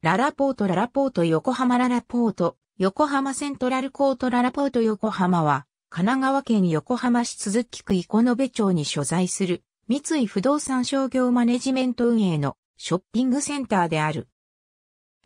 ララポートララポート横浜ララポート、横浜セントラルコートララポート横浜は、神奈川県横浜市鈴木区生部町に所在する、三井不動産商業マネジメント運営のショッピングセンターである。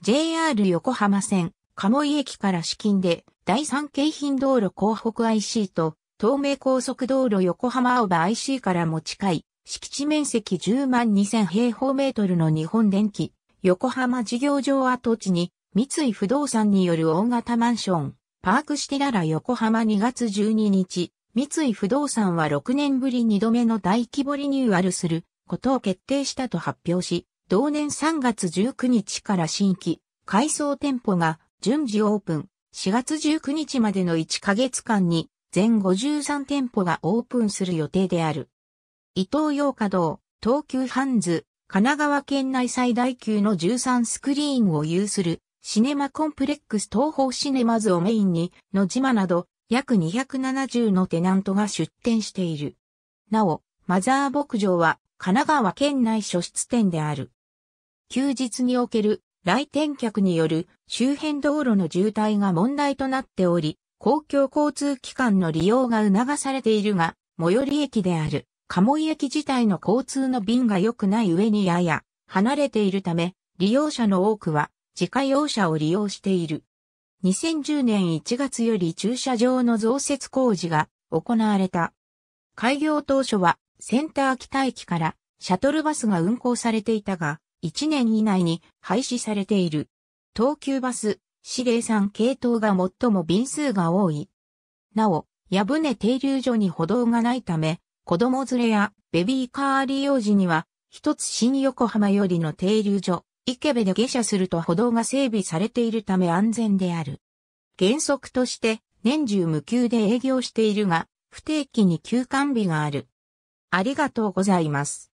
JR 横浜線、鴨井駅から資金で、第三京浜道路港北 IC と、東名高速道路横浜青葉 IC からも近い、敷地面積10万2000平方メートルの日本電気。横浜事業場跡地に、三井不動産による大型マンション、パークシティララ横浜2月12日、三井不動産は6年ぶり2度目の大規模リニューアルすることを決定したと発表し、同年3月19日から新規、改装店舗が順次オープン、4月19日までの1ヶ月間に全53店舗がオープンする予定である。伊東洋華堂、東急ハンズ、神奈川県内最大級の13スクリーンを有する、シネマコンプレックス東方シネマズをメインに、野島など、約270のテナントが出店している。なお、マザー牧場は、神奈川県内初出店である。休日における来店客による周辺道路の渋滞が問題となっており、公共交通機関の利用が促されているが、最寄り駅である。鴨居駅自体の交通の便が良くない上にやや離れているため、利用者の多くは自家用車を利用している。2010年1月より駐車場の増設工事が行われた。開業当初はセンター北駅からシャトルバスが運行されていたが、1年以内に廃止されている。東急バス、指令さん系統が最も便数が多い。なお、矢船停留所に歩道がないため、子供連れやベビーカー利用時には、一つ新横浜よりの停留所、池辺で下車すると歩道が整備されているため安全である。原則として年中無休で営業しているが、不定期に休館日がある。ありがとうございます。